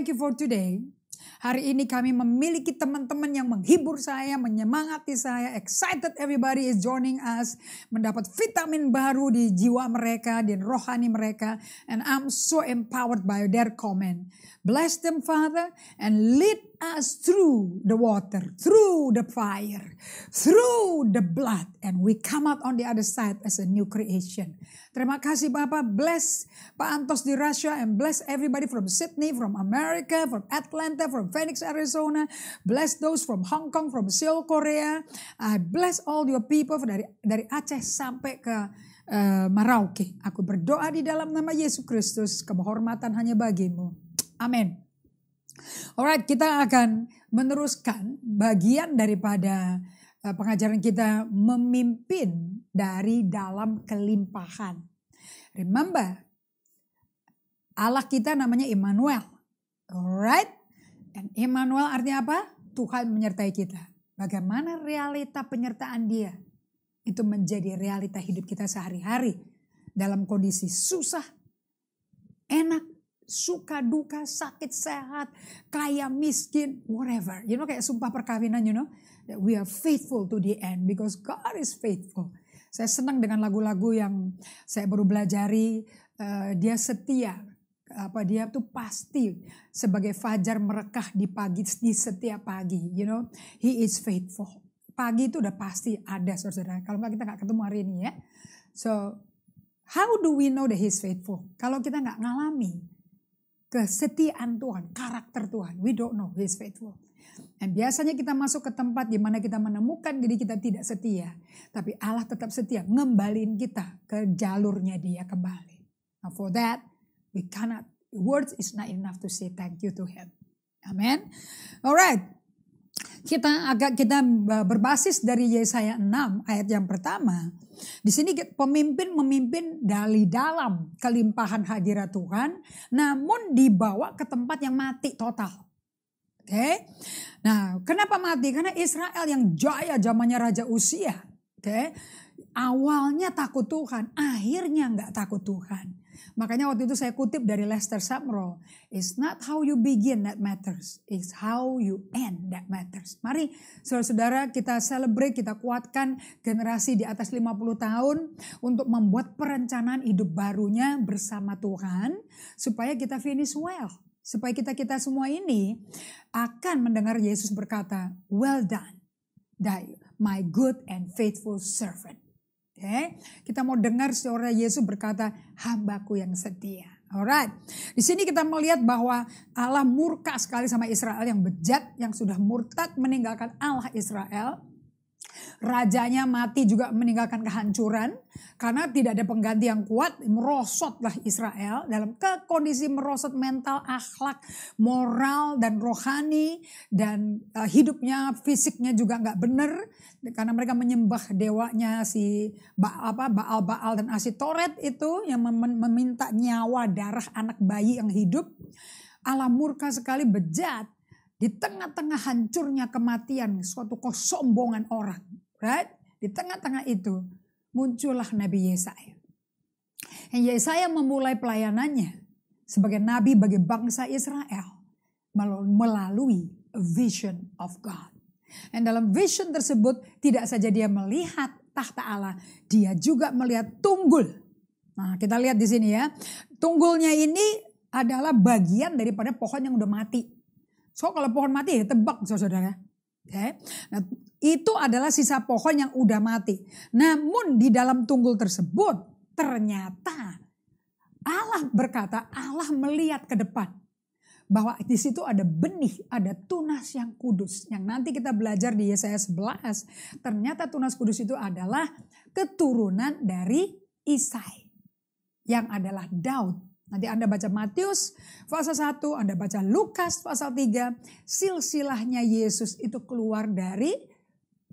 thank you for today. Hari ini kami memiliki teman-teman yang menghibur saya, menyemangati saya, excited everybody is joining us, mendapat vitamin baru di jiwa mereka, di rohani mereka, and I'm so empowered by their comment. Bless them, Father, and lead us through the water, through the fire, through the blood, and we come out on the other side as a new creation. Terima kasih Bapak, bless Pak Antos di Russia and bless everybody from Sydney, from America, from Atlanta, from Phoenix, Arizona. Bless those from Hong Kong, from Seoul, Korea. I bless all your people dari dari Aceh sampai ke uh, Merauke. Aku berdoa di dalam nama Yesus Kristus, kehormatan hanya bagimu. Amin. Alright, kita akan meneruskan bagian daripada eh, pengajaran kita memimpin dari dalam kelimpahan. Remember, Allah kita namanya Immanuel. Alright? Dan Immanuel artinya apa? Tuhan menyertai kita. Bagaimana realita penyertaan dia? Itu menjadi realita hidup kita sehari-hari. Dalam kondisi susah, enak, suka duka, sakit sehat, kaya miskin, whatever. You know kayak sumpah perkawinan you know. That we are faithful to the end because God is faithful. Saya senang dengan lagu-lagu yang saya baru belajari. Uh, eh, dia setia, apa dia tuh pasti sebagai fajar merekah di pagi di setiap pagi. You know, He is faithful. Pagi itu udah pasti ada saudara. Kalau nggak kita nggak ketemu hari ini ya. So, how do we know that He is faithful? Kalau kita nggak ngalami, kesetiaan Tuhan, karakter Tuhan. We don't know his faithful. Dan biasanya kita masuk ke tempat di mana kita menemukan diri kita tidak setia, tapi Allah tetap setia ngembalin kita ke jalurnya Dia kembali. Now for that, we cannot words is not enough to say thank you to Him. Amen. Alright, kita agak kita berbasis dari Yesaya 6 ayat yang pertama. Di sini pemimpin memimpin dari dalam kelimpahan hadirat Tuhan, namun dibawa ke tempat yang mati total. Oke. Nah, kenapa mati? Karena Israel yang jaya zamannya Raja Usia, oke. Awalnya takut Tuhan, akhirnya nggak takut Tuhan. Makanya waktu itu saya kutip dari Lester Samro, it's not how you begin that matters, it's how you end that matters. Mari saudara-saudara kita celebrate, kita kuatkan generasi di atas 50 tahun untuk membuat perencanaan hidup barunya bersama Tuhan supaya kita finish well. Supaya kita-kita semua ini akan mendengar Yesus berkata, well done, thy my good and faithful servant. Okay. Ya, kita mau dengar seorang Yesus berkata, hambaku yang setia. Alright, di sini kita melihat bahwa Allah murka sekali sama Israel yang bejat, yang sudah murtad meninggalkan Allah Israel. Rajanya mati juga meninggalkan kehancuran karena tidak ada pengganti yang kuat. Merosotlah Israel dalam ke kondisi merosot mental, akhlak, moral dan rohani dan uh, hidupnya fisiknya juga nggak bener karena mereka menyembah dewanya si ba apa Baal Baal dan Asitoret itu yang mem meminta nyawa darah anak bayi yang hidup. Allah murka sekali bejat di tengah-tengah hancurnya kematian suatu kesombongan orang. Right? Di tengah-tengah itu muncullah Nabi Yesaya. Dan Yesaya memulai pelayanannya sebagai nabi bagi bangsa Israel melalui vision of God. Dan dalam vision tersebut tidak saja dia melihat tahta Allah, dia juga melihat tunggul. Nah, kita lihat di sini ya. Tunggulnya ini adalah bagian daripada pohon yang udah mati. So kalau pohon mati ya tebak saudara Oke. Okay. Nah, itu adalah sisa pohon yang udah mati. Namun di dalam tunggul tersebut ternyata Allah berkata Allah melihat ke depan bahwa di situ ada benih, ada tunas yang kudus. Yang nanti kita belajar di Yesaya 11, ternyata tunas kudus itu adalah keturunan dari Isai yang adalah Daud. Nanti Anda baca Matius pasal 1, Anda baca Lukas pasal 3. Silsilahnya Yesus itu keluar dari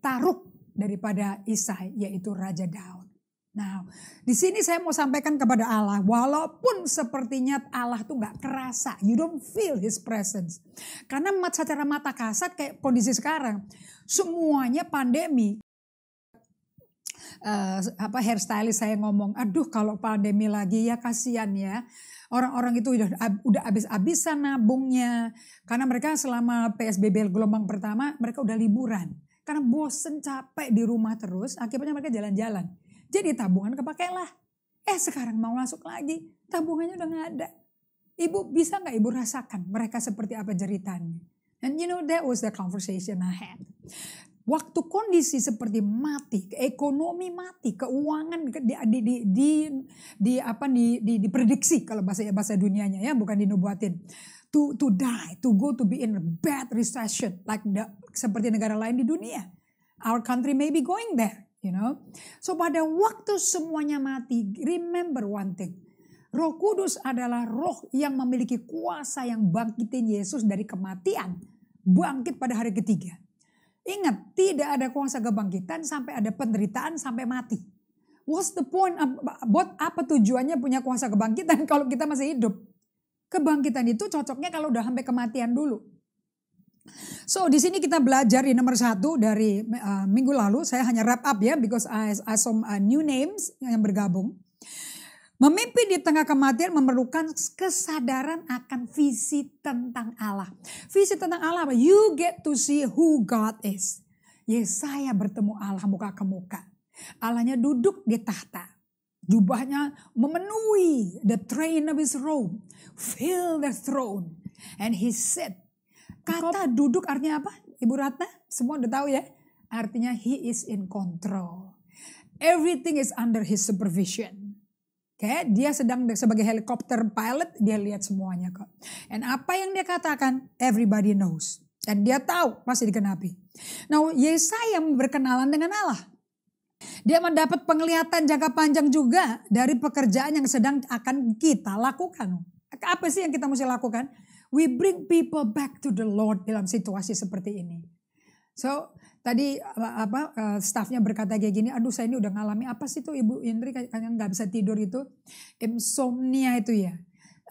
taruk daripada Isai yaitu Raja Daud. Nah, di sini saya mau sampaikan kepada Allah, walaupun sepertinya Allah tuh nggak kerasa, you don't feel His presence. Karena secara mata kasat kayak kondisi sekarang, semuanya pandemi, uh, apa hairstylist saya ngomong, aduh kalau pandemi lagi ya kasihan ya. Orang-orang itu udah udah abis habisan nabungnya karena mereka selama PSBB gelombang pertama mereka udah liburan. Karena bosen capek di rumah terus, akibatnya mereka jalan-jalan. Jadi tabungan kepakailah. Eh sekarang mau masuk lagi, tabungannya udah gak ada. Ibu bisa nggak ibu rasakan mereka seperti apa jeritannya? And you know that was the conversation I had. Waktu kondisi seperti mati, ekonomi mati, keuangan di di di, di, di apa di, di diprediksi kalau bahasa bahasa dunianya ya, bukan dinubuatin. To to die, to go to be in a bad recession like the, seperti negara lain di dunia. Our country may be going there, you know. So pada waktu semuanya mati, remember one thing. Roh Kudus adalah roh yang memiliki kuasa yang bangkitin Yesus dari kematian, bangkit pada hari ketiga. Ingat, tidak ada kuasa kebangkitan sampai ada penderitaan sampai mati. What's the point? Buat apa tujuannya punya kuasa kebangkitan kalau kita masih hidup? Kebangkitan itu cocoknya kalau udah sampai kematian dulu. So di sini kita belajar di nomor satu dari uh, minggu lalu. Saya hanya wrap up ya because I, I some uh, new names yang bergabung. Memimpin di tengah kematian memerlukan kesadaran akan visi tentang Allah. Visi tentang Allah apa? You get to see who God is. Yesaya bertemu Allah muka ke muka. Allahnya duduk di tahta. Jubahnya memenuhi the train of his robe. Fill the throne. And he said. Kata duduk artinya apa? Ibu Ratna, semua udah tahu ya. Artinya he is in control. Everything is under his supervision. Kayak dia sedang sebagai helikopter pilot, dia lihat semuanya kok. Dan apa yang dia katakan, everybody knows. Dan dia tahu pasti dikenapi. Nah Yesaya berkenalan dengan Allah. Dia mendapat penglihatan jangka panjang juga dari pekerjaan yang sedang akan kita lakukan. Apa sih yang kita mesti lakukan? We bring people back to the Lord dalam situasi seperti ini. So tadi apa eh, staffnya berkata kayak gini aduh saya ini udah ngalami apa sih tuh ibu Indri kayaknya nggak bisa tidur itu insomnia itu ya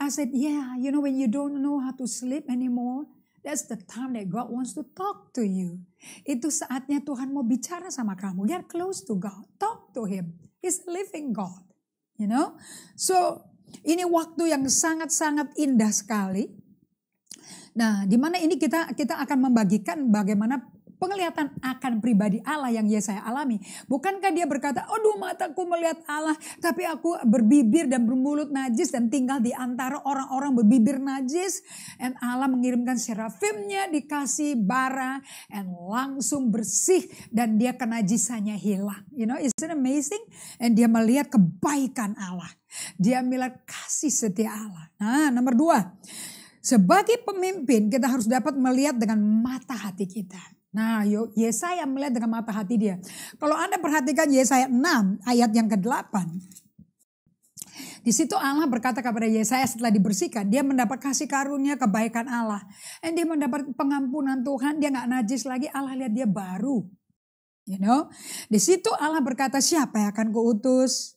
I said yeah you know when you don't know how to sleep anymore that's the time that God wants to talk to you itu saatnya Tuhan mau bicara sama kamu get close to God talk to Him He's living God you know so ini waktu yang sangat-sangat indah sekali Nah, di mana ini kita kita akan membagikan bagaimana penglihatan akan pribadi Allah yang Yesaya alami. Bukankah dia berkata, aduh mataku melihat Allah, tapi aku berbibir dan bermulut najis dan tinggal di antara orang-orang berbibir najis. Dan Allah mengirimkan serafimnya dikasih bara dan langsung bersih dan dia kenajisannya hilang. You know, isn't amazing? And dia melihat kebaikan Allah. Dia melihat kasih setia Allah. Nah, nomor dua. Sebagai pemimpin kita harus dapat melihat dengan mata hati kita. Nah, Yesaya melihat dengan mata hati dia. Kalau Anda perhatikan Yesaya 6 ayat yang ke-8. Di situ Allah berkata kepada Yesaya setelah dibersihkan, dia mendapat kasih karunia kebaikan Allah. Dan dia mendapat pengampunan Tuhan, dia nggak najis lagi, Allah lihat dia baru. You know? Di situ Allah berkata, siapa yang akan kuutus?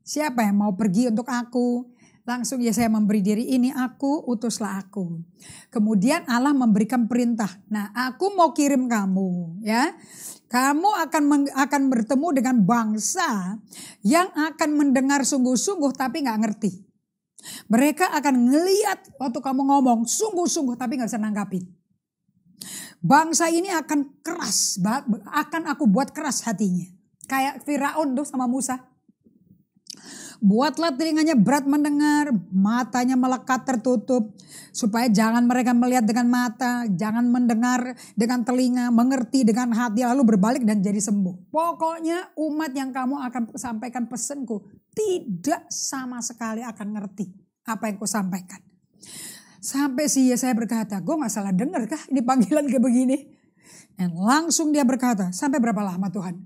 Siapa yang mau pergi untuk aku? Langsung ya saya memberi diri ini aku, utuslah aku. Kemudian Allah memberikan perintah. Nah, aku mau kirim kamu, ya. Kamu akan meng, akan bertemu dengan bangsa yang akan mendengar sungguh-sungguh tapi nggak ngerti. Mereka akan ngeliat waktu kamu ngomong sungguh-sungguh tapi nggak bisa nanggapin. Bangsa ini akan keras, akan aku buat keras hatinya. Kayak Firaun tuh sama Musa. Buatlah telinganya berat mendengar, matanya melekat tertutup. Supaya jangan mereka melihat dengan mata, jangan mendengar dengan telinga, mengerti dengan hati lalu berbalik dan jadi sembuh. Pokoknya umat yang kamu akan sampaikan pesanku tidak sama sekali akan ngerti apa yang ku sampaikan. Sampai si saya berkata, gue gak salah denger kah ini panggilan kayak begini? Dan langsung dia berkata, sampai berapa lama Tuhan?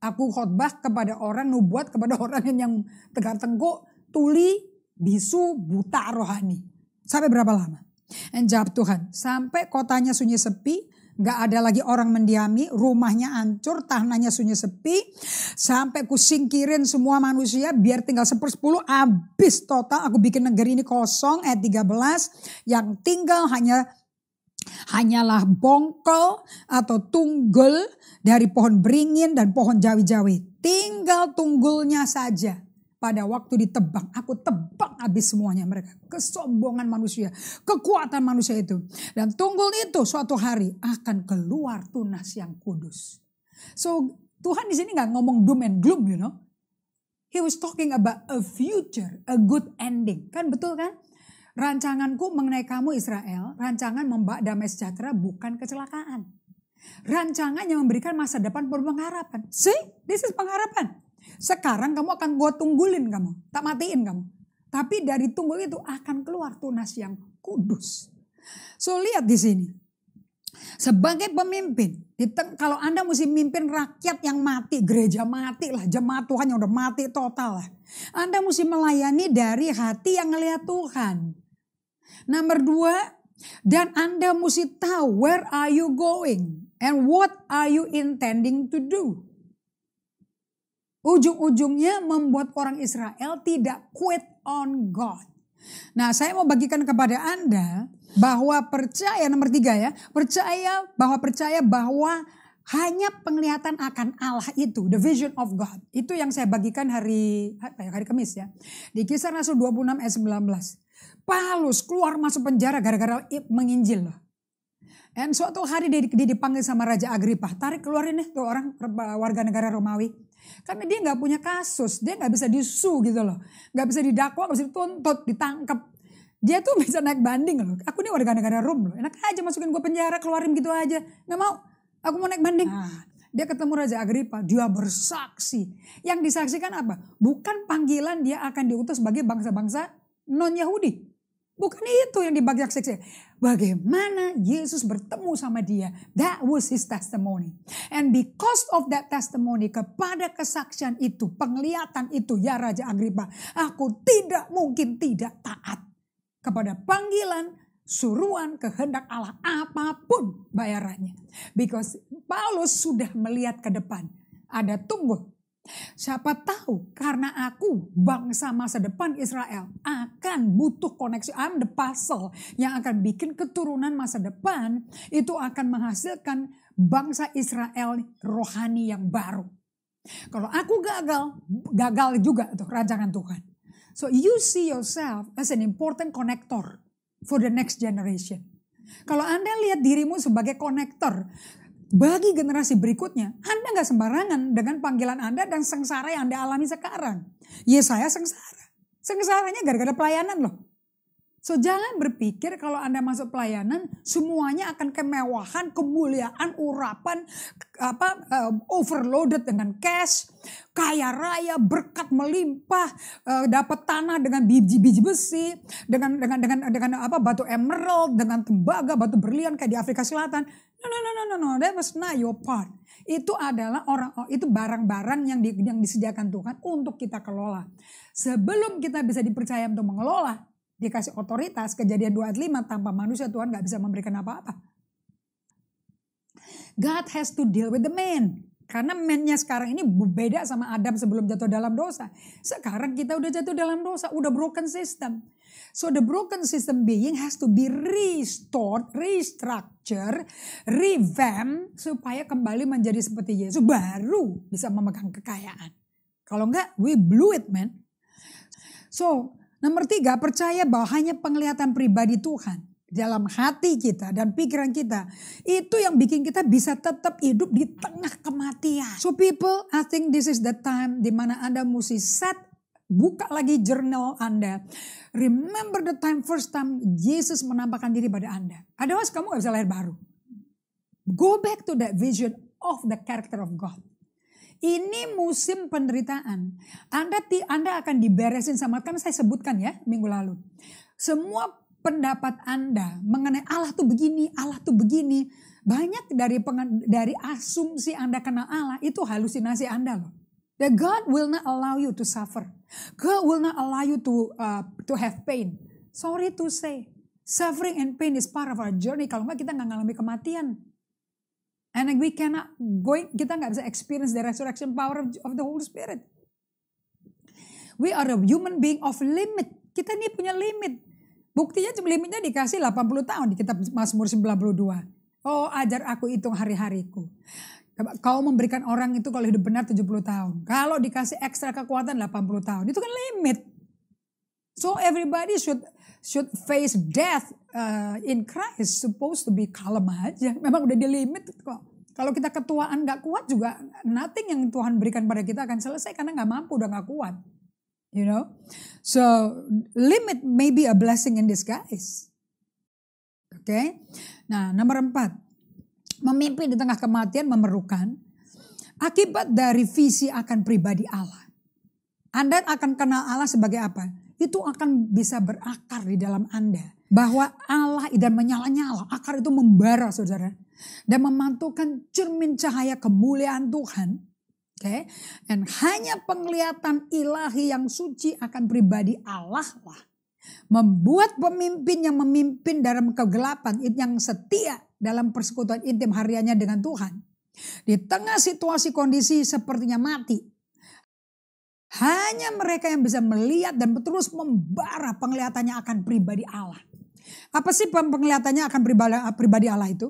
Aku khotbah kepada orang, nubuat kepada orang yang tegar tengkuk, tuli, bisu, buta rohani. Sampai berapa lama? Dan eh, jawab Tuhan, sampai kotanya sunyi sepi, Gak ada lagi orang mendiami, rumahnya hancur, tanahnya sunyi sepi. Sampai ku singkirin semua manusia biar tinggal sepersepuluh Abis total. Aku bikin negeri ini kosong, eh, ayat 13. Yang tinggal hanya hanyalah bongkol atau tunggul dari pohon beringin dan pohon jawi-jawi. Tinggal tunggulnya saja pada waktu ditebang. Aku tebang habis semuanya mereka. Kesombongan manusia, kekuatan manusia itu. Dan tunggul itu suatu hari akan keluar tunas yang kudus. So Tuhan di sini nggak ngomong doom and gloom, you know. He was talking about a future, a good ending. Kan betul kan? Rancanganku mengenai kamu Israel, rancangan membak damai sejahtera bukan kecelakaan. Rancangan yang memberikan masa depan berpengharapan. See, this is pengharapan. Sekarang kamu akan gue tunggulin kamu, tak matiin kamu. Tapi dari tunggul itu akan keluar tunas yang kudus. So lihat di sini. Sebagai pemimpin, kalau Anda mesti mimpin rakyat yang mati, gereja mati lah, jemaat Tuhan yang udah mati total lah. Anda mesti melayani dari hati yang melihat Tuhan. Nomor dua, dan Anda mesti tahu where are you going and what are you intending to do. Ujung-ujungnya membuat orang Israel tidak quit on God. Nah saya mau bagikan kepada Anda bahwa percaya, nomor tiga ya, percaya bahwa percaya bahwa hanya penglihatan akan Allah itu, the vision of God. Itu yang saya bagikan hari ya, hari Kamis ya. Di kisah Rasul 26 ayat 19. Paulus keluar masuk penjara gara-gara menginjil loh. Dan suatu hari dia dipanggil sama Raja Agripa. Tarik keluar ini tuh orang warga negara Romawi. Karena dia gak punya kasus. Dia gak bisa disu gitu loh. Gak bisa didakwa, gak bisa dituntut, ditangkap. Dia tuh bisa naik banding loh. Aku ini warga negara Rom loh. Enak aja masukin gue penjara, keluarin gitu aja. Gak mau. Aku mau naik banding. Nah. Dia ketemu Raja Agripa, dia bersaksi. Yang disaksikan apa? Bukan panggilan dia akan diutus bagi bangsa-bangsa non-Yahudi. Bukan itu yang dibagi seksi. Bagaimana Yesus bertemu sama dia. That was his testimony. And because of that testimony, kepada kesaksian itu, penglihatan itu, ya Raja Agripa, aku tidak mungkin tidak taat kepada panggilan suruhan, kehendak Allah, apapun bayarannya. Because Paulus sudah melihat ke depan, ada tunggu. Siapa tahu karena aku bangsa masa depan Israel akan butuh koneksi. I'm the puzzle yang akan bikin keturunan masa depan itu akan menghasilkan bangsa Israel rohani yang baru. Kalau aku gagal, gagal juga tuh rancangan Tuhan. So you see yourself as an important connector for the next generation. Kalau Anda lihat dirimu sebagai konektor bagi generasi berikutnya, Anda nggak sembarangan dengan panggilan Anda dan sengsara yang Anda alami sekarang. Yesaya sengsara. Sengsaranya gara-gara pelayanan loh. So jangan berpikir kalau Anda masuk pelayanan semuanya akan kemewahan, kemuliaan, urapan, apa uh, overloaded dengan cash, kaya raya, berkat melimpah, uh, dapat tanah dengan biji-biji besi, dengan dengan dengan dengan apa batu emerald, dengan tembaga, batu berlian kayak di Afrika Selatan. No no no no no no, that was not your part. Itu adalah orang oh, itu barang-barang yang di, yang disediakan Tuhan untuk kita kelola. Sebelum kita bisa dipercaya untuk mengelola, dikasih otoritas kejadian 2 5 tanpa manusia Tuhan nggak bisa memberikan apa-apa. God has to deal with the man. Karena mannya sekarang ini beda sama Adam sebelum jatuh dalam dosa. Sekarang kita udah jatuh dalam dosa, udah broken system. So the broken system being has to be restored, restructure, revamp supaya kembali menjadi seperti Yesus baru bisa memegang kekayaan. Kalau enggak, we blew it, man. So Nomor tiga, percaya bahwa hanya penglihatan pribadi Tuhan dalam hati kita dan pikiran kita itu yang bikin kita bisa tetap hidup di tengah kematian. So people, I think this is the time di mana Anda mesti set buka lagi jurnal Anda. Remember the time first time Jesus menampakkan diri pada Anda. Ada kamu gak bisa lahir baru. Go back to that vision of the character of God. Ini musim penderitaan. Anda ti Anda akan diberesin sama kan saya sebutkan ya minggu lalu. Semua pendapat Anda mengenai Allah tuh begini, Allah tuh begini. Banyak dari dari asumsi Anda kenal Allah itu halusinasi Anda loh. The God will not allow you to suffer. God will not allow you to uh, to have pain. Sorry to say, suffering and pain is part of our journey. Kalau nggak kita nggak ngalami kematian. And we cannot going, kita nggak bisa experience the resurrection power of, the Holy Spirit. We are a human being of limit. Kita ini punya limit. Buktinya limitnya dikasih 80 tahun di kitab Mazmur 92. Oh ajar aku hitung hari-hariku. Kau memberikan orang itu kalau hidup benar 70 tahun. Kalau dikasih ekstra kekuatan 80 tahun. Itu kan limit. So everybody should should face death uh, in Christ supposed to be kalem aja. Memang udah di limit kok. Kalau kita ketuaan gak kuat juga nothing yang Tuhan berikan pada kita akan selesai karena gak mampu udah gak kuat. You know, so limit may be a blessing in disguise. Oke, okay? nah nomor empat, memimpin di tengah kematian memerlukan akibat dari visi akan pribadi Allah. Anda akan kenal Allah sebagai apa? itu akan bisa berakar di dalam Anda. Bahwa Allah dan menyala-nyala, akar itu membara saudara. Dan memantulkan cermin cahaya kemuliaan Tuhan. Oke, okay? dan hanya penglihatan ilahi yang suci akan pribadi Allah lah membuat pemimpin yang memimpin dalam kegelapan yang setia dalam persekutuan intim hariannya dengan Tuhan di tengah situasi kondisi sepertinya mati hanya mereka yang bisa melihat dan terus membara penglihatannya akan pribadi Allah. Apa sih penglihatannya akan eh, pribadi Allah itu?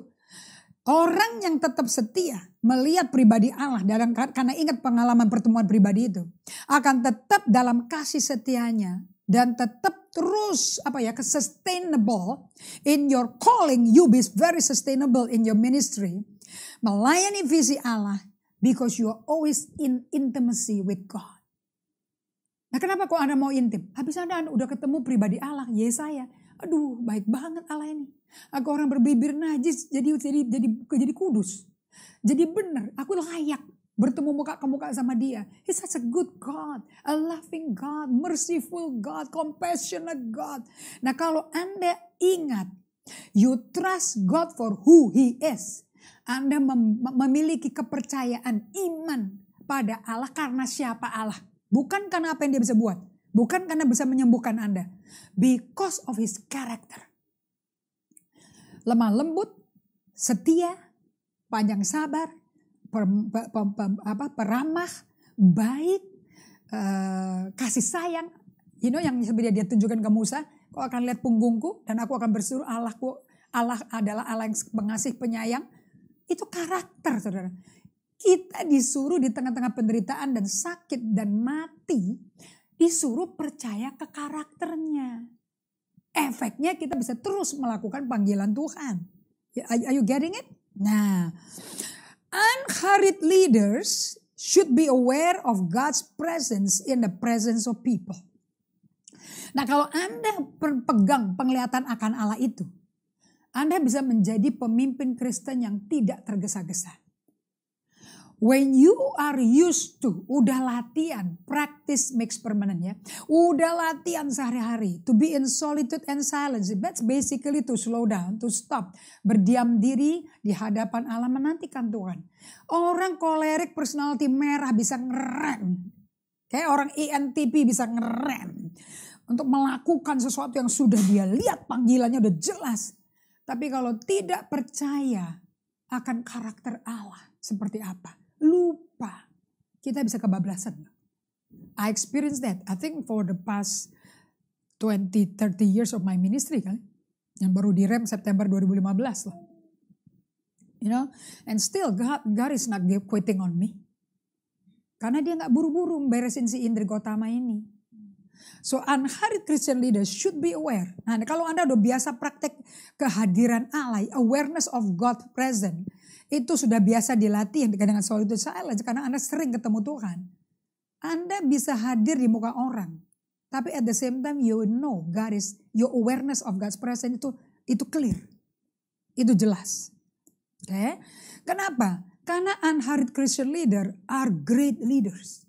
Orang yang tetap setia melihat pribadi Allah dalam karena ingat pengalaman pertemuan pribadi itu akan tetap dalam kasih setianya dan tetap terus apa ya sustainable in your calling you be very sustainable in your ministry melayani visi Allah because you are always in intimacy with God Nah kenapa kok Anda mau intim? Habis Anda, udah ketemu pribadi Allah, Yesaya. Aduh baik banget Allah ini. Aku orang berbibir najis jadi jadi jadi jadi kudus. Jadi benar, aku layak bertemu muka ke muka sama dia. He's such a good God, a loving God, merciful God, compassionate God. Nah kalau Anda ingat, you trust God for who He is. Anda mem memiliki kepercayaan, iman pada Allah karena siapa Allah. Bukan karena apa yang dia bisa buat. Bukan karena bisa menyembuhkan Anda. Because of his character. Lemah lembut, setia, panjang sabar, per, per, per, per, apa, peramah, baik, uh, kasih sayang. You know yang sebenarnya dia tunjukkan ke Musa, kau akan lihat punggungku dan aku akan bersuruh Allahku Allah adalah Allah yang pengasih penyayang. Itu karakter saudara. Kita disuruh di tengah-tengah penderitaan dan sakit dan mati, disuruh percaya ke karakternya. Efeknya kita bisa terus melakukan panggilan Tuhan. Ya, are you getting it? Nah, unhurried leaders should be aware of God's presence in the presence of people. Nah, kalau Anda pegang penglihatan akan Allah itu, Anda bisa menjadi pemimpin Kristen yang tidak tergesa-gesa. When you are used to, udah latihan, practice makes permanent ya. Udah latihan sehari-hari, to be in solitude and silence. That's basically to slow down, to stop. Berdiam diri di hadapan Allah menantikan Tuhan. Orang kolerik personality merah bisa ngeren. Kayak orang ENTP bisa ngeren. Untuk melakukan sesuatu yang sudah dia lihat panggilannya udah jelas. Tapi kalau tidak percaya akan karakter Allah seperti apa kita bisa kebablasan. I experience that. I think for the past 20, 30 years of my ministry kan, Yang baru direm September 2015 lah. You know, and still God, God is not quitting on me. Karena dia nggak buru-buru beresin si Indri Gotama ini. So unhurried Christian leaders should be aware. Nah kalau Anda udah biasa praktek kehadiran Allah, awareness of God present, itu sudah biasa dilatih dengan soal itu silence karena Anda sering ketemu Tuhan. Anda bisa hadir di muka orang. Tapi at the same time you know God is, your awareness of God's presence itu itu clear. Itu jelas. Oke. Okay? Kenapa? Karena unhurried Christian leader are great leaders.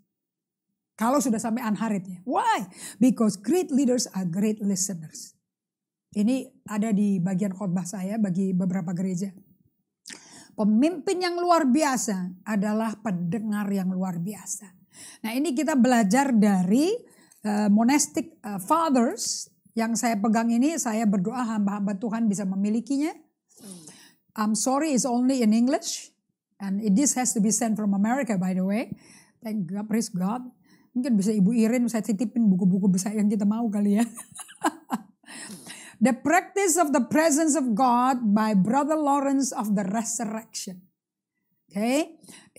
Kalau sudah sampai unhurried ya. Why? Because great leaders are great listeners. Ini ada di bagian khotbah saya bagi beberapa gereja. Pemimpin yang luar biasa adalah pendengar yang luar biasa. Nah ini kita belajar dari uh, monastic uh, fathers yang saya pegang ini. Saya berdoa hamba-hamba Tuhan bisa memilikinya. I'm sorry it's only in English. And this has to be sent from America by the way. Thank God, praise God. Mungkin bisa Ibu Irin saya titipin buku-buku besar yang kita mau kali ya. the practice of the presence of God by Brother Lawrence of the Resurrection. Oke, okay.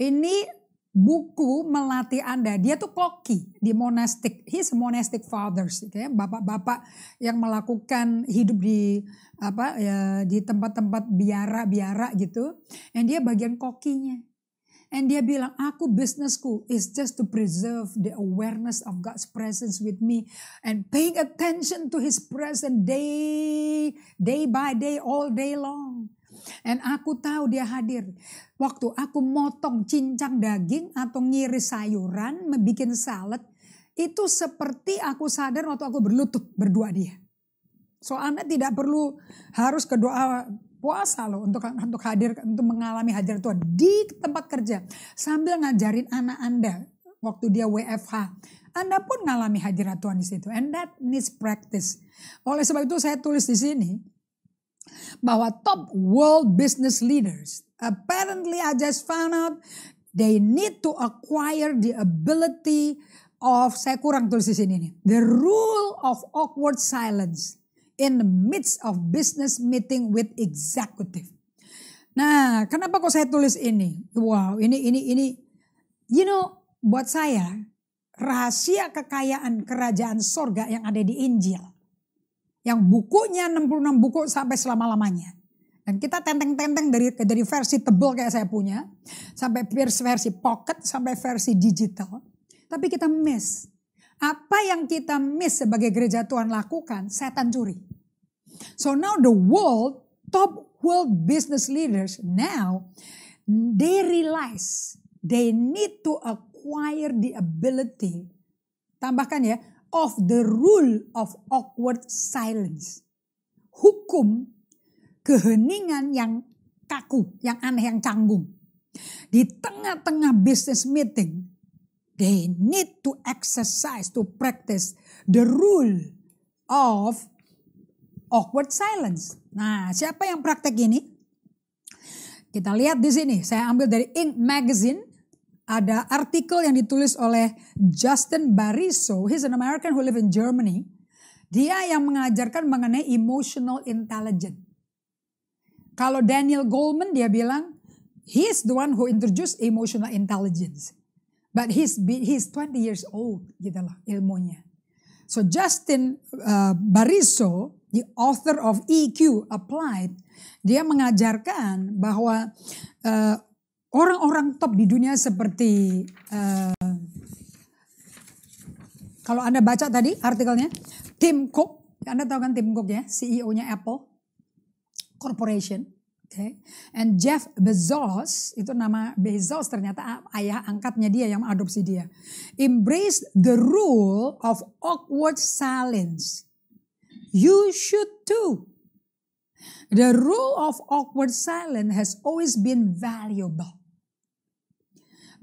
ini buku melatih Anda. Dia tuh koki di monastic. He's a monastic fathers, oke okay. Bapak-bapak yang melakukan hidup di apa ya di tempat-tempat biara-biara gitu. Dan dia bagian kokinya. And dia bilang, aku bisnisku is just to preserve the awareness of God's presence with me and paying attention to His presence day, day by day, all day long. And aku tahu dia hadir. Waktu aku motong cincang daging atau ngiris sayuran, membuat salad, itu seperti aku sadar waktu aku berlutut berdua dia. So Anda tidak perlu harus ke doa puasa loh untuk untuk hadir untuk mengalami hadir Tuhan di tempat kerja sambil ngajarin anak Anda waktu dia WFH. Anda pun mengalami hadirat Tuhan di situ and that needs practice. Oleh sebab itu saya tulis di sini bahwa top world business leaders apparently I just found out they need to acquire the ability of saya kurang tulis di sini nih the rule of awkward silence in the midst of business meeting with executive. Nah, kenapa kok saya tulis ini? Wow, ini ini ini you know buat saya rahasia kekayaan kerajaan sorga yang ada di Injil. Yang bukunya 66 buku sampai selama-lamanya. Dan kita tenteng-tenteng dari dari versi tebel kayak saya punya sampai versi pocket sampai versi digital. Tapi kita miss apa yang kita miss sebagai gereja Tuhan lakukan, setan curi. So now the world, top world business leaders now, they realize they need to acquire the ability, tambahkan ya, of the rule of awkward silence. Hukum keheningan yang kaku, yang aneh, yang canggung. Di tengah-tengah business meeting, They need to exercise, to practice the rule of awkward silence. Nah, siapa yang praktek ini? Kita lihat di sini, saya ambil dari Ink Magazine. Ada artikel yang ditulis oleh Justin Bariso. He's an American who live in Germany. Dia yang mengajarkan mengenai emotional intelligence. Kalau Daniel Goldman dia bilang, he's the one who introduced emotional intelligence. But he's he's 20 years old gitu loh ilmunya. So Justin uh, Bariso, the author of EQ Applied, dia mengajarkan bahwa orang uh, orang-orang top di dunia seperti uh, kalau Anda baca tadi artikelnya Tim Cook, Anda tahu kan Tim Cook ya, CEO-nya Apple Corporation. Okay. And Jeff Bezos, itu nama Bezos ternyata ayah angkatnya dia yang adopsi dia. Embrace the rule of awkward silence. You should too. The rule of awkward silence has always been valuable.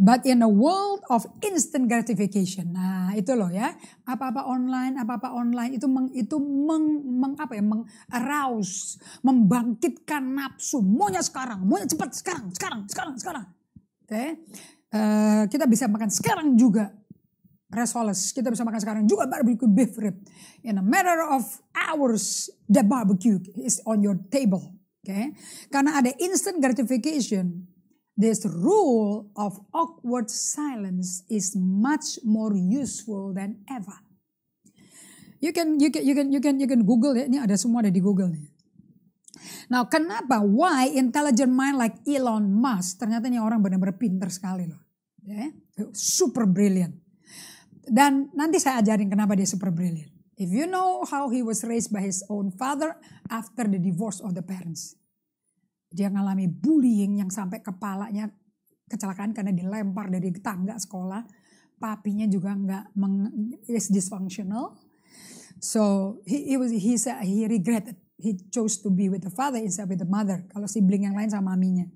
But in a world of instant gratification. Nah, itu loh ya. Apa-apa online, apa-apa online itu meng, itu meng, meng apa ya? meng arouse, membangkitkan nafsu. Maunya sekarang, maunya cepat sekarang, sekarang, sekarang, sekarang. Oke. Okay. Uh, eh, kita bisa makan sekarang juga. Resoles, kita bisa makan sekarang juga barbecue beef rib. In a matter of hours, the barbecue is on your table. Oke. Okay. Karena ada instant gratification This rule of awkward silence is much more useful than ever. You can you can you can you can you can Google ya. Ini ada semua ada di Google nih. Nah, kenapa? Why intelligent mind like Elon Musk? Ternyata ini orang benar-benar pinter sekali loh. Ya, super brilliant. Dan nanti saya ajarin kenapa dia super brilliant. If you know how he was raised by his own father after the divorce of the parents dia ngalami bullying yang sampai kepalanya kecelakaan karena dilempar dari tangga sekolah. Papinya juga nggak is dysfunctional. So he, he was he said he regretted. He chose to be with the father instead of with the mother. Kalau sibling yang lain sama maminya.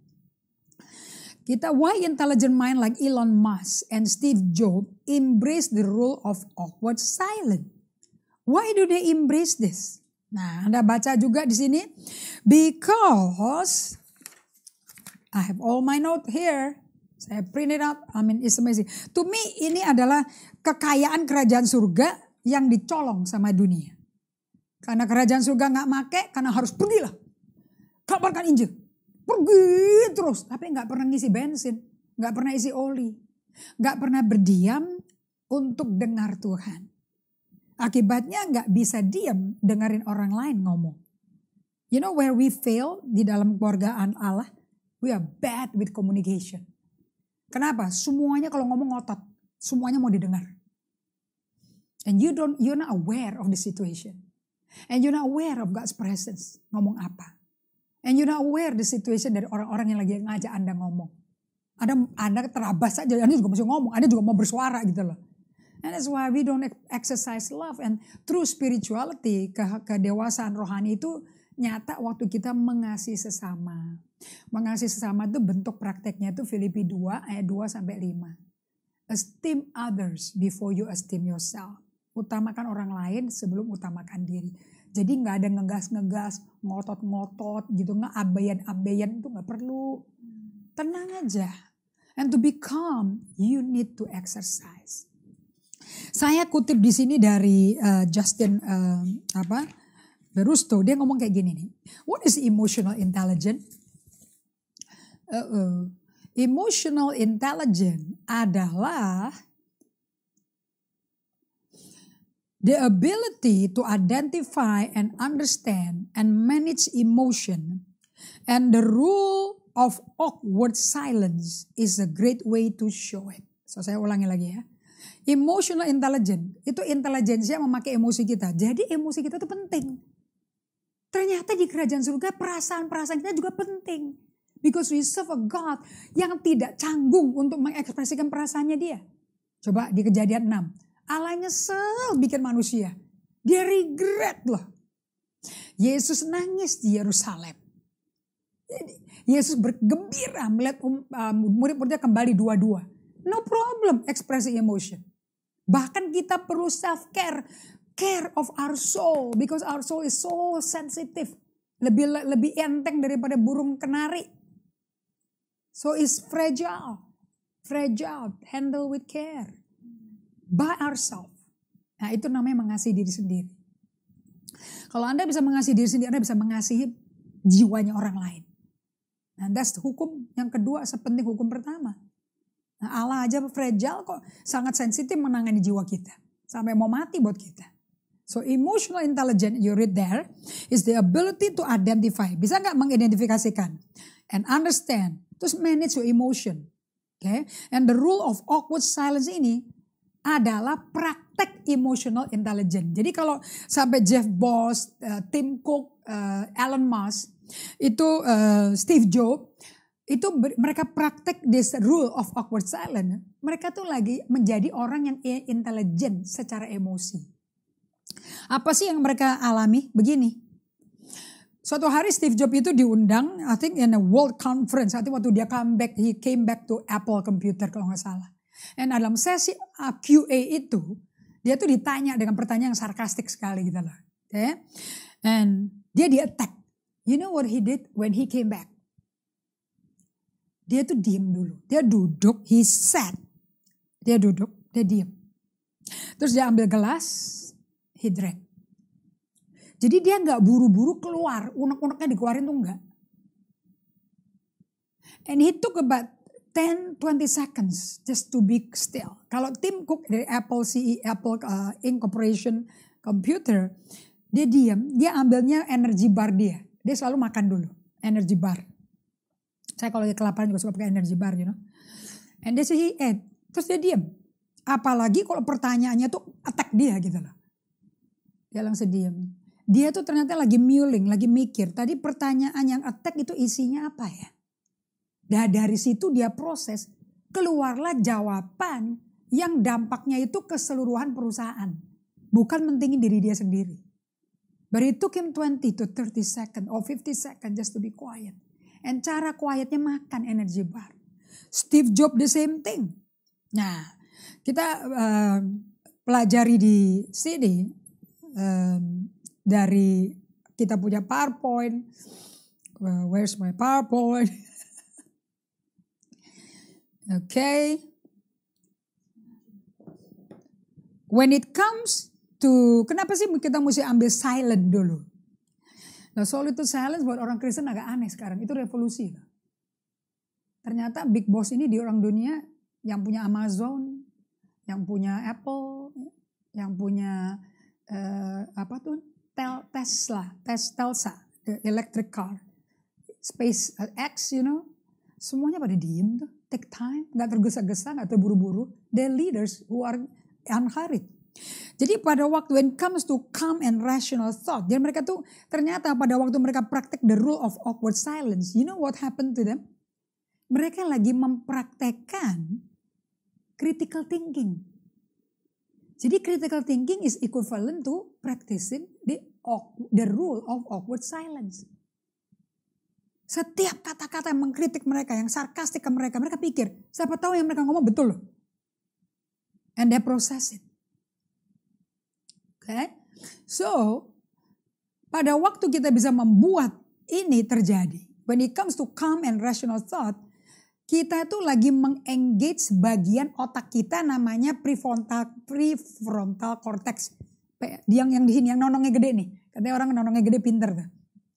Kita why intelligent mind like Elon Musk and Steve Jobs embrace the role of awkward silence? Why do they embrace this? Nah, Anda baca juga di sini because I have all my note here. Saya print it out. I mean, it's amazing. To me, ini adalah kekayaan kerajaan surga yang dicolong sama dunia. Karena kerajaan surga nggak make, karena harus pergilah. Kabarkan Injil. Pergi terus. Tapi nggak pernah ngisi bensin. nggak pernah isi oli. nggak pernah berdiam untuk dengar Tuhan. Akibatnya nggak bisa diam dengerin orang lain ngomong. You know where we fail di dalam keluargaan Allah? We are bad with communication. Kenapa? Semuanya kalau ngomong ngotot, semuanya mau didengar. And you don't, you're not aware of the situation. And you're not aware of God's presence. Ngomong apa? And you're not aware the situation dari orang-orang yang lagi ngajak Anda ngomong. Anda, anda terabas saja, Anda juga masih ngomong, Anda juga mau bersuara gitu loh. And that's why we don't exercise love. And through spirituality, ke kedewasaan rohani itu nyata waktu kita mengasihi sesama. Mengasihi sesama itu bentuk prakteknya itu Filipi 2 ayat 2 sampai 5. Esteem others before you esteem yourself. Utamakan orang lain sebelum utamakan diri. Jadi nggak ada ngegas-ngegas, ngotot-ngotot gitu, nggak abeyan-abeyan itu nggak perlu. Hmm. Tenang aja. And to become, you need to exercise. Saya kutip di sini dari uh, Justin uh, apa Berusto, dia ngomong kayak gini nih. What is emotional intelligence? Uh -uh. Emotional intelligence adalah the ability to identify and understand and manage emotion and the rule of awkward silence is a great way to show it. So saya ulangi lagi ya. Emotional intelligence itu yang memakai emosi kita. Jadi emosi kita itu penting. Ternyata di kerajaan surga perasaan-perasaan kita juga penting. Because we serve a God yang tidak canggung untuk mengekspresikan perasaannya dia. Coba di kejadian 6. Allah nyesel bikin manusia. Dia regret loh. Yesus nangis di Yerusalem. Yesus bergembira melihat um, uh, murid-muridnya kembali dua-dua. No problem expressing emotion. Bahkan kita perlu self care, care of our soul because our soul is so sensitive. Lebih lebih enteng daripada burung kenari. So it's fragile. Fragile, handle with care. By ourselves. Nah itu namanya mengasihi diri sendiri. Kalau Anda bisa mengasihi diri sendiri, Anda bisa mengasihi jiwanya orang lain. Nah, that's hukum yang kedua sepenting hukum pertama. Nah Allah aja fragile kok sangat sensitif menangani jiwa kita. Sampai mau mati buat kita. So emotional intelligence you read there is the ability to identify. Bisa nggak mengidentifikasikan and understand. Terus manage your emotion. Okay? And the rule of awkward silence ini adalah praktek emotional intelligence. Jadi kalau sampai Jeff Bezos, uh, Tim Cook, uh, Elon Musk, itu uh, Steve Jobs itu mereka praktek this rule of awkward silence. Mereka tuh lagi menjadi orang yang intelijen secara emosi. Apa sih yang mereka alami? Begini. Suatu hari Steve Jobs itu diundang, I think in a world conference. I waktu dia comeback, he came back to Apple computer kalau nggak salah. Dan dalam sesi uh, QA itu, dia tuh ditanya dengan pertanyaan yang sarkastik sekali gitu loh. Okay? And dia di attack. You know what he did when he came back? Dia tuh diem dulu. Dia duduk, he sat. Dia duduk, dia diem. Terus dia ambil gelas, he drank. Jadi dia nggak buru-buru keluar, unek-uneknya dikeluarin tuh nggak. And he took about 10-20 seconds just to be still. Kalau Tim Cook dari Apple CE, Apple uh, Incorporation Computer, dia diem. dia ambilnya energy bar dia. Dia selalu makan dulu, Energy bar. Saya kalau lagi kelaparan juga suka pakai energi bar, you know. And they he ate. Terus dia diam. Apalagi kalau pertanyaannya tuh attack dia gitu loh. Dia langsung diam. Dia tuh ternyata lagi muling, lagi mikir. Tadi pertanyaan yang attack itu isinya apa ya? Nah dari situ dia proses. Keluarlah jawaban yang dampaknya itu keseluruhan perusahaan. Bukan mentingin diri dia sendiri. But it took him 20 to 30 seconds or 50 seconds just to be quiet. And cara quietnya makan energi bar. Steve Jobs the same thing. Nah, kita uh, pelajari di sini um, dari kita punya PowerPoint. Uh, where's my PowerPoint? okay. When it comes to kenapa sih kita mesti ambil silent dulu? Nah solitude silence buat orang Kristen agak aneh sekarang. Itu revolusi. Ternyata big boss ini di orang dunia yang punya Amazon, yang punya Apple, yang punya eh, apa tuh Tel Tesla, Tes Telsa, electric car, Space eh, X, you know, semuanya pada diem tuh, take time, nggak tergesa-gesa, nggak terburu-buru. The leaders who are unhurried, jadi pada waktu when it comes to calm and rational thought, jadi mereka tuh ternyata pada waktu mereka praktek the rule of awkward silence, you know what happened to them? Mereka lagi mempraktekkan critical thinking. Jadi critical thinking is equivalent to practicing the, the rule of awkward silence. Setiap kata-kata yang mengkritik mereka, yang sarkastik ke mereka, mereka pikir, siapa tahu yang mereka ngomong betul loh. And they process it. Okay? So, pada waktu kita bisa membuat ini terjadi. When it comes to calm and rational thought, kita tuh lagi mengengage bagian otak kita namanya prefrontal prefrontal cortex. Yang yang di sini yang nonongnya gede nih. Katanya orang nonongnya gede pinter tuh.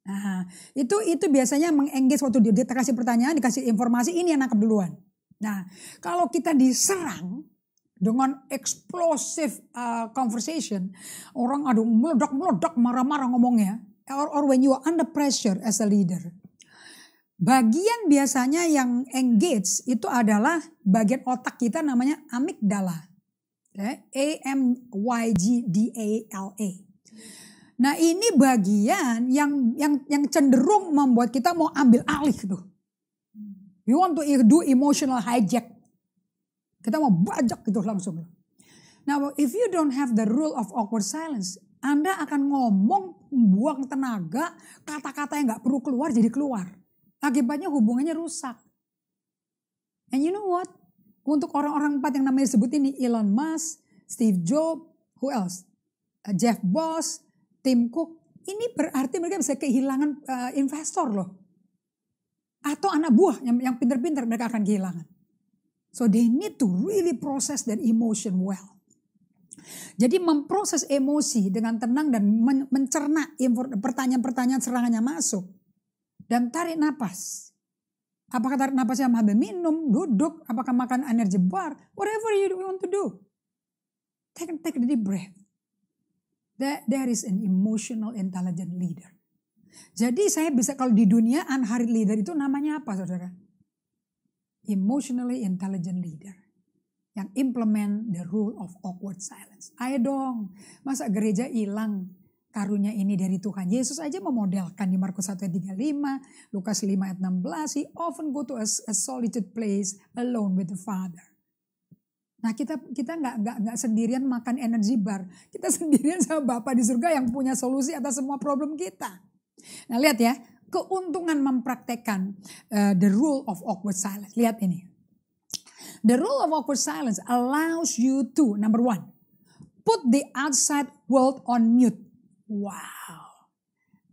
Nah, itu itu biasanya mengengage waktu dia, dia kasih pertanyaan, dikasih informasi ini yang nangkap duluan. Nah, kalau kita diserang dengan explosive uh, conversation, orang aduh meledak-meledak marah-marah ngomongnya, or, or when you are under pressure as a leader. Bagian biasanya yang engage itu adalah bagian otak kita namanya amigdala. Okay? A-M-Y-G-D-A-L-A. Eh, nah ini bagian yang yang yang cenderung membuat kita mau ambil alih tuh. You want to do emotional hijack kita mau bajak gitu langsung. Now, if you don't have the rule of awkward silence, Anda akan ngomong, buang tenaga, kata-kata yang gak perlu keluar jadi keluar. Akibatnya hubungannya rusak. And you know what? Untuk orang-orang empat yang namanya disebut ini, Elon Musk, Steve Jobs, who else? Uh, Jeff Bezos, Tim Cook. Ini berarti mereka bisa kehilangan uh, investor loh. Atau anak buah yang, yang pinter-pinter mereka akan kehilangan. So they need to really process their emotion well. Jadi memproses emosi dengan tenang dan mencerna pertanyaan-pertanyaan serangannya masuk. Dan tarik nafas. Apakah tarik napasnya sambil minum, duduk, apakah makan energi bar, whatever you want to do. Take, take a deep breath. There, there is an emotional intelligent leader. Jadi saya bisa kalau di dunia unhurried leader itu namanya apa saudara? emotionally intelligent leader yang implement the rule of awkward silence. Ayo dong, masa gereja hilang karunia ini dari Tuhan. Yesus aja memodelkan di Markus 1 ayat 35, Lukas 5 ayat 16, he often go to a, a solitude place alone with the Father. Nah kita kita nggak nggak nggak sendirian makan energi bar, kita sendirian sama Bapak di surga yang punya solusi atas semua problem kita. Nah lihat ya, keuntungan mempraktekkan uh, the rule of awkward silence. Lihat ini. The rule of awkward silence allows you to number one, put the outside world on mute. Wow.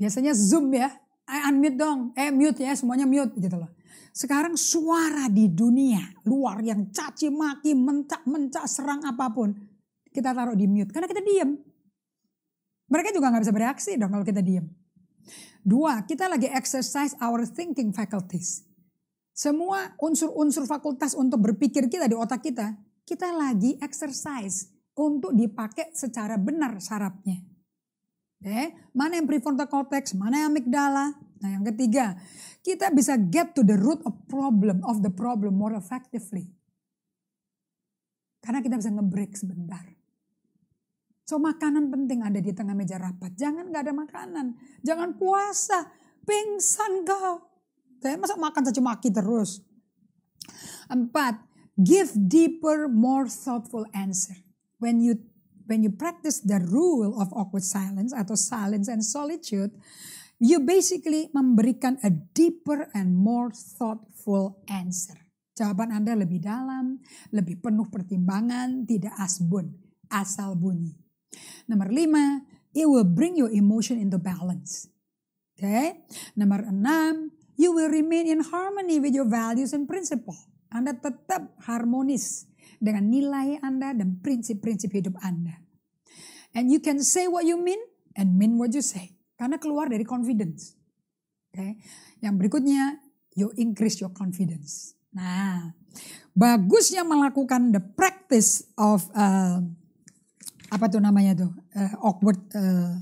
Biasanya Zoom ya, I eh, unmute dong. Eh mute ya, semuanya mute gitu loh. Sekarang suara di dunia luar yang caci maki, mencak-mencak, serang apapun. Kita taruh di mute karena kita diem. Mereka juga nggak bisa bereaksi dong kalau kita diem. Dua, kita lagi exercise our thinking faculties. Semua unsur-unsur fakultas untuk berpikir kita di otak kita, kita lagi exercise untuk dipakai secara benar sarapnya. Okay. Mana yang prefrontal cortex, mana yang amigdala. Nah yang ketiga, kita bisa get to the root of problem of the problem more effectively. Karena kita bisa nge-break sebentar. So makanan penting ada di tengah meja rapat. Jangan gak ada makanan. Jangan puasa. Pingsan kau. Saya masa makan saja maki terus. Empat, give deeper, more thoughtful answer. When you when you practice the rule of awkward silence atau silence and solitude, you basically memberikan a deeper and more thoughtful answer. Jawaban Anda lebih dalam, lebih penuh pertimbangan, tidak asbun, asal bunyi. Nomor lima, it will bring your emotion into balance. Okay? Nomor enam, you will remain in harmony with your values and principle. Anda tetap harmonis dengan nilai Anda dan prinsip-prinsip hidup Anda. And you can say what you mean and mean what you say. Karena keluar dari confidence. Okay? Yang berikutnya, you increase your confidence. Nah, bagusnya melakukan the practice of uh, apa tuh namanya tuh uh, awkward uh,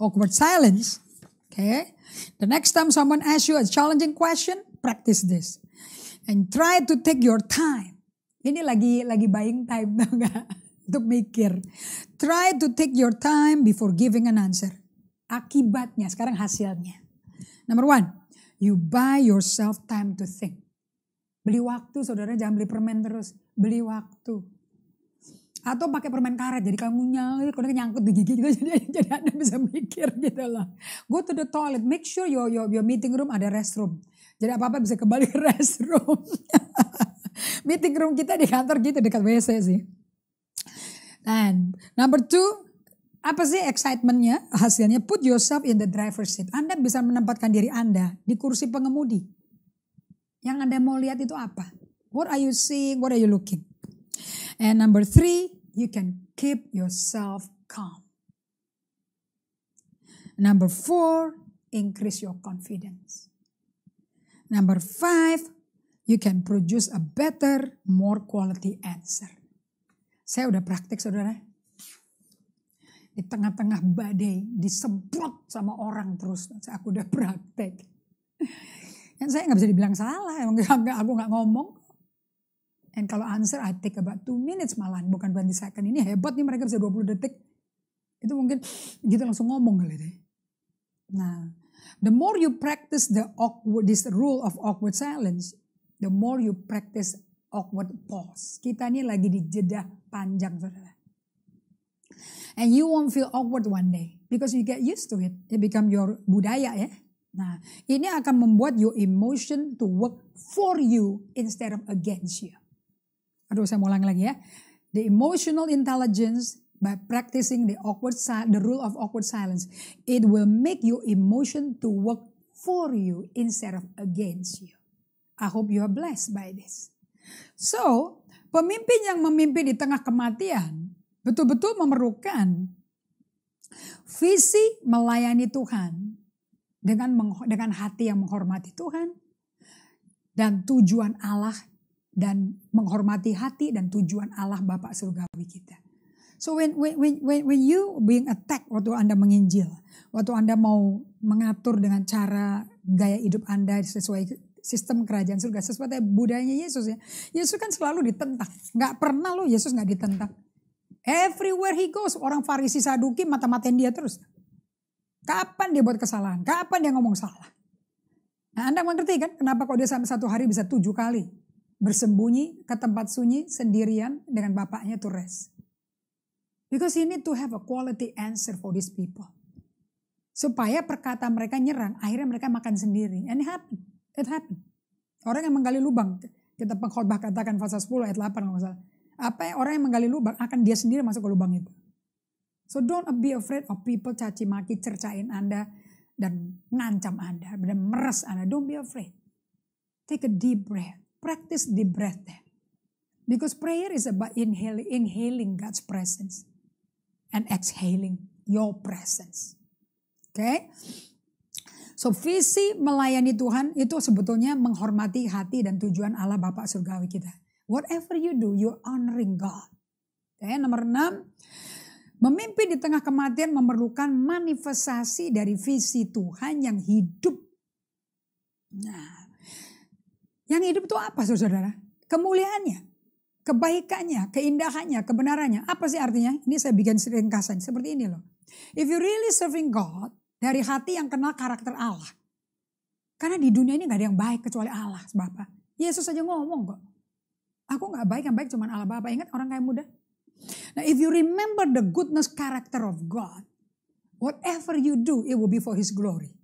awkward silence. Okay. The next time someone asks you a challenging question, practice this and try to take your time. Ini lagi lagi buying time tau gak? Untuk mikir. Try to take your time before giving an answer. Akibatnya, sekarang hasilnya. Number one, you buy yourself time to think. Beli waktu saudara, jangan beli permen terus. Beli waktu atau pakai permen karet jadi kamu nyangkut kalau nyangkut di gigi gitu jadi jadi anda bisa mikir gitu loh go to the toilet make sure your your, your meeting room ada restroom jadi apa apa bisa kembali ke restroom meeting room kita di kantor gitu dekat wc sih and number two apa sih excitementnya hasilnya put yourself in the driver's seat anda bisa menempatkan diri anda di kursi pengemudi yang anda mau lihat itu apa what are you seeing what are you looking And number three, you can keep yourself calm. Number four, increase your confidence. Number five, you can produce a better, more quality answer. Saya udah praktik saudara. Di tengah-tengah badai, disebut sama orang terus. Aku udah praktek. Yang saya nggak bisa dibilang salah, emang aku nggak ngomong. And kalau answer I take about 2 minutes malahan bukan 20 second. Ini hebat nih mereka bisa 20 detik. Itu mungkin gitu langsung ngomong kali deh. Nah, the more you practice the awkward this rule of awkward silence, the more you practice awkward pause. Kita ini lagi di jeda panjang, saudara. And you won't feel awkward one day because you get used to it. It become your budaya ya. Nah, ini akan membuat your emotion to work for you instead of against you aduh saya mau ulang lagi ya. The emotional intelligence by practicing the awkward the rule of awkward silence, it will make your emotion to work for you instead of against you. I hope you are blessed by this. So, pemimpin yang memimpin di tengah kematian betul-betul memerlukan visi melayani Tuhan dengan dengan hati yang menghormati Tuhan dan tujuan Allah dan menghormati hati dan tujuan Allah Bapa surgawi kita. So when when when when you being attacked waktu Anda menginjil, waktu Anda mau mengatur dengan cara gaya hidup Anda sesuai sistem kerajaan surga, sesuai budayanya Yesus ya. Yesus kan selalu ditentang. Gak pernah loh Yesus gak ditentang. Everywhere he goes, orang Farisi Saduki mata-matain dia terus. Kapan dia buat kesalahan? Kapan dia ngomong salah? Nah, Anda mengerti kan kenapa kok dia sampai satu hari bisa tujuh kali bersembunyi ke tempat sunyi sendirian dengan bapaknya to rest. Because he need to have a quality answer for these people. Supaya perkataan mereka nyerang, akhirnya mereka makan sendiri. And it happened. It happened. Orang yang menggali lubang, kita pengkhotbah katakan pasal 10 ayat 8 kalau Apa yang orang yang menggali lubang akan dia sendiri masuk ke lubang itu. So don't be afraid of people caci maki, cercain Anda dan ngancam Anda, dan meres Anda. Don't be afraid. Take a deep breath practice deep breathing. Because prayer is about inhaling, inhaling God's presence and exhaling your presence. Okay? So visi melayani Tuhan itu sebetulnya menghormati hati dan tujuan Allah Bapa Surgawi kita. Whatever you do, you're honoring God. Okay, nomor enam, memimpin di tengah kematian memerlukan manifestasi dari visi Tuhan yang hidup. Nah, yang hidup itu apa saudara? Kemuliaannya, kebaikannya, keindahannya, kebenarannya. Apa sih artinya? Ini saya bikin ringkasan seperti ini loh. If you really serving God, dari hati yang kenal karakter Allah. Karena di dunia ini gak ada yang baik kecuali Allah, Bapak. Yesus aja ngomong kok. Aku gak baik, yang baik cuma Allah Bapak. Ingat orang kayak muda? Nah, if you remember the goodness character of God, whatever you do, it will be for His glory.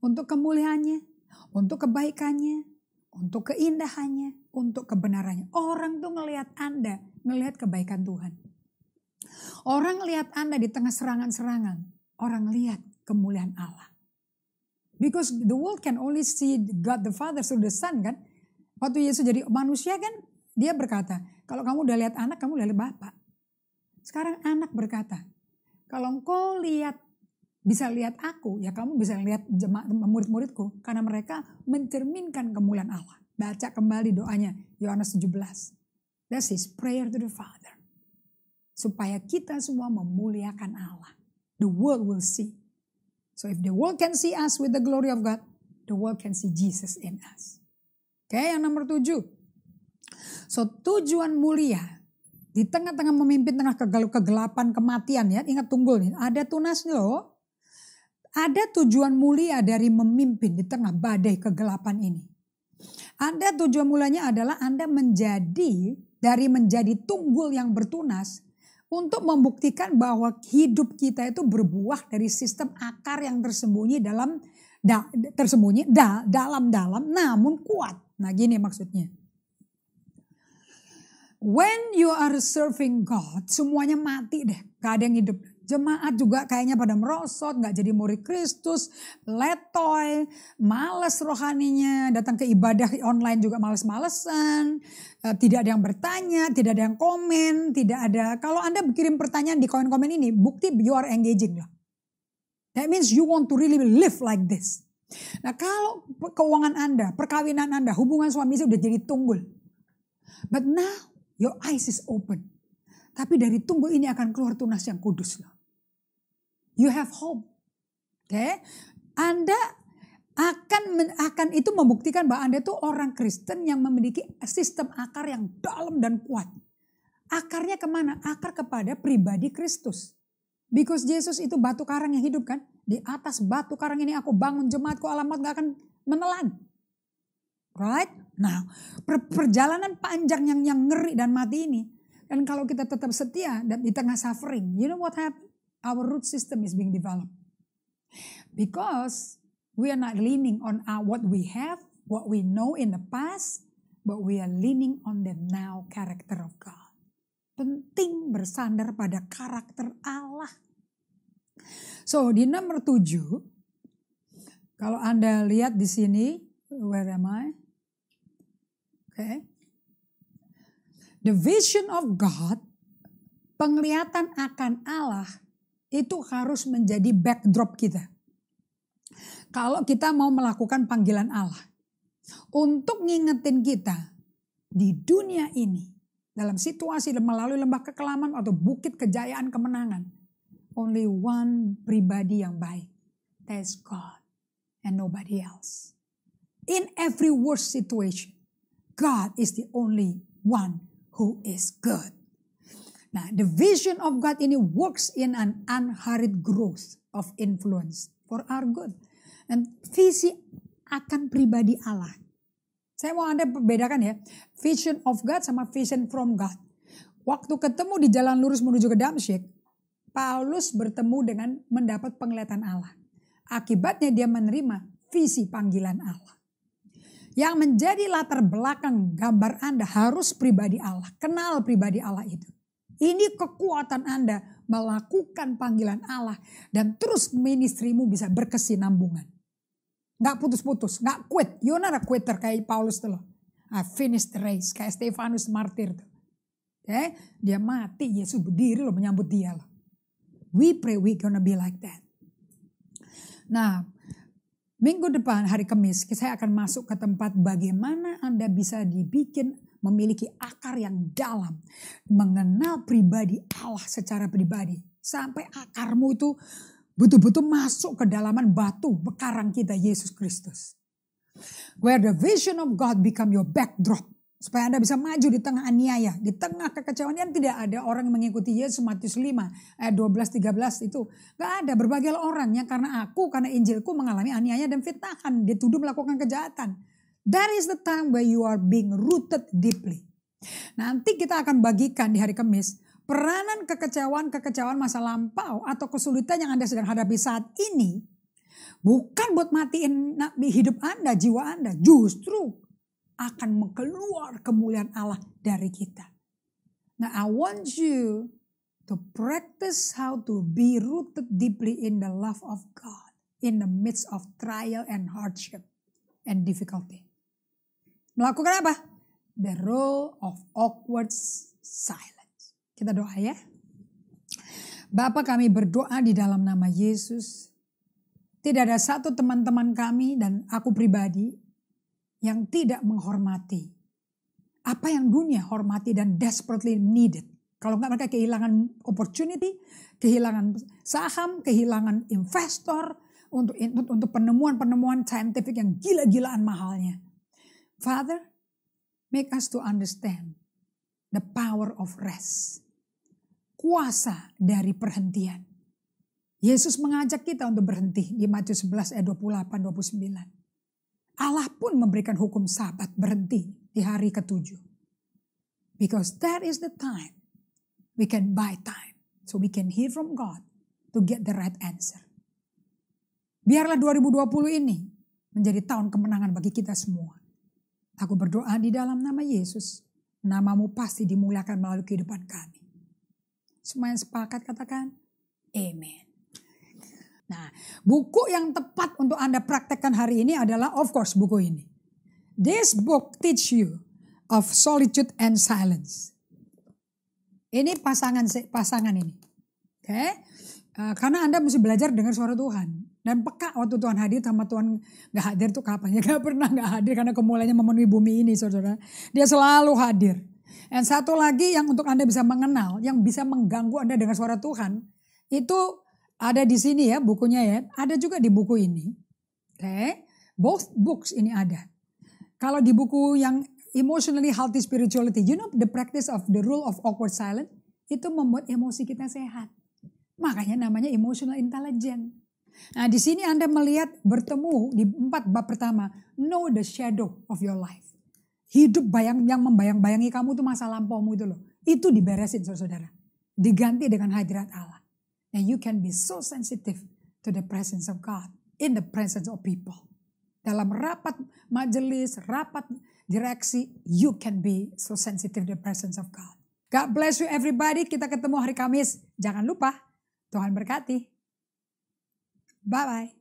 Untuk kemuliaannya, untuk kebaikannya, untuk keindahannya, untuk kebenarannya. Orang tuh ngelihat Anda, ngelihat kebaikan Tuhan. Orang lihat Anda di tengah serangan-serangan, orang lihat kemuliaan Allah. Because the world can only see God the Father through the Son kan. Waktu Yesus jadi manusia kan, dia berkata, kalau kamu udah lihat anak, kamu udah lihat Bapak. Sekarang anak berkata, kalau engkau lihat bisa lihat aku, ya kamu bisa lihat murid-muridku. Karena mereka mencerminkan kemuliaan Allah. Baca kembali doanya, Yohanes 17. That's his prayer to the Father. Supaya kita semua memuliakan Allah. The world will see. So if the world can see us with the glory of God, the world can see Jesus in us. Oke, okay, yang nomor tujuh. So tujuan mulia di tengah-tengah memimpin tengah kegelapan kematian ya, ingat tunggul nih, ada tunasnya loh. Ada tujuan mulia dari memimpin di tengah badai kegelapan ini. Anda tujuan mulanya adalah Anda menjadi dari menjadi tunggul yang bertunas untuk membuktikan bahwa hidup kita itu berbuah dari sistem akar yang tersembunyi dalam da, tersembunyi da, dalam-dalam namun kuat. Nah, gini maksudnya. When you are serving God, semuanya mati deh, gak ada yang hidup. Jemaat juga kayaknya pada merosot, nggak jadi murid Kristus, letoy, males rohaninya, datang ke ibadah online juga males-malesan, eh, tidak ada yang bertanya, tidak ada yang komen, tidak ada. Kalau Anda kirim pertanyaan di komen-komen ini, bukti you are engaging. lah. That means you want to really live like this. Nah kalau keuangan Anda, perkawinan Anda, hubungan suami istri udah jadi tunggul. But now your eyes is open. Tapi dari tunggul ini akan keluar tunas yang kudus loh. You have hope. Oke. Okay? Anda akan akan itu membuktikan bahwa Anda itu orang Kristen yang memiliki sistem akar yang dalam dan kuat. Akarnya kemana? Akar kepada pribadi Kristus. Because Yesus itu batu karang yang hidup kan. Di atas batu karang ini aku bangun jemaatku alamat gak akan menelan. Right? Nah perjalanan panjang yang, yang ngeri dan mati ini. Dan kalau kita tetap setia dan di tengah suffering. You know what happened? our root system is being developed. Because we are not leaning on our, uh, what we have, what we know in the past, but we are leaning on the now character of God. Penting bersandar pada karakter Allah. So di nomor tujuh, kalau Anda lihat di sini, where am I? Okay. The vision of God, penglihatan akan Allah itu harus menjadi backdrop kita. Kalau kita mau melakukan panggilan Allah untuk ngingetin kita di dunia ini dalam situasi melalui lembah kekelaman atau bukit kejayaan kemenangan. Only one pribadi yang baik. That's God and nobody else. In every worst situation, God is the only one who is good. Nah, the vision of God ini works in an unhurried growth of influence for our good. Dan visi akan pribadi Allah. Saya mau Anda bedakan ya, vision of God sama vision from God. Waktu ketemu di jalan lurus menuju ke Damsyik, Paulus bertemu dengan mendapat penglihatan Allah. Akibatnya dia menerima visi panggilan Allah. Yang menjadi latar belakang gambar Anda harus pribadi Allah, kenal pribadi Allah itu. Ini kekuatan Anda melakukan panggilan Allah dan terus ministrimu bisa berkesinambungan. Nggak putus-putus, nggak quit. You're not a quitter kayak Paulus tuh loh. I finished the race kayak Stefanus martir tuh. Okay? Dia mati, Yesus berdiri loh menyambut dia loh. We pray we gonna be like that. Nah, minggu depan hari Kamis saya akan masuk ke tempat bagaimana Anda bisa dibikin memiliki akar yang dalam, mengenal pribadi Allah secara pribadi, sampai akarmu itu betul-betul masuk ke dalaman batu bekarang kita Yesus Kristus. Where the vision of God become your backdrop. Supaya Anda bisa maju di tengah aniaya, di tengah kekecewaan. yang tidak ada orang yang mengikuti Yesus Matius 5 ayat 12 13 itu. Gak ada berbagai orang yang karena aku, karena Injilku mengalami aniaya dan fitnahan. Dituduh melakukan kejahatan. That is the time where you are being rooted deeply. Nanti kita akan bagikan di hari Kamis peranan kekecewaan-kekecewaan masa lampau atau kesulitan yang Anda sedang hadapi saat ini bukan buat matiin nabi hidup Anda, jiwa Anda, justru akan keluar kemuliaan Allah dari kita. Nah, I want you to practice how to be rooted deeply in the love of God in the midst of trial and hardship and difficulty melakukan apa? The role of awkward silence. Kita doa ya. Bapak kami berdoa di dalam nama Yesus. Tidak ada satu teman-teman kami dan aku pribadi yang tidak menghormati apa yang dunia hormati dan desperately needed. Kalau nggak mereka kehilangan opportunity, kehilangan saham, kehilangan investor untuk untuk penemuan-penemuan scientific yang gila-gilaan mahalnya. Father, make us to understand the power of rest. Kuasa dari perhentian. Yesus mengajak kita untuk berhenti di Matius 11 ayat 28 29. Allah pun memberikan hukum sabat berhenti di hari ketujuh. Because that is the time we can buy time. So we can hear from God to get the right answer. Biarlah 2020 ini menjadi tahun kemenangan bagi kita semua. Aku berdoa di dalam nama Yesus. Namamu pasti dimuliakan melalui kehidupan kami. Semua yang sepakat katakan, Amen. Nah, buku yang tepat untuk Anda praktekkan hari ini adalah of course buku ini. This book teach you of solitude and silence. Ini pasangan pasangan ini. Oke. Okay? Uh, eh, karena Anda mesti belajar dengar suara Tuhan. Dan peka waktu Tuhan hadir sama Tuhan gak hadir tuh kapan ya. Gak pernah gak hadir karena kemulainya memenuhi bumi ini saudara. Dia selalu hadir. Dan satu lagi yang untuk Anda bisa mengenal, yang bisa mengganggu Anda dengan suara Tuhan. Itu ada di sini ya bukunya ya. Ada juga di buku ini. Oke. Okay. Both books ini ada. Kalau di buku yang emotionally healthy spirituality, you know the practice of the rule of awkward silence itu membuat emosi kita sehat. Makanya namanya emotional intelligence. Nah, di sini Anda melihat bertemu di empat bab pertama, know the shadow of your life. Hidup bayang yang membayang-bayangi kamu itu masa lampaumu itu loh. Itu diberesin saudara-saudara. Diganti dengan hadirat Allah. And nah, you can be so sensitive to the presence of God in the presence of people. Dalam rapat majelis, rapat direksi, you can be so sensitive to the presence of God. God bless you everybody. Kita ketemu hari Kamis. Jangan lupa, Tuhan berkati. Bye bye.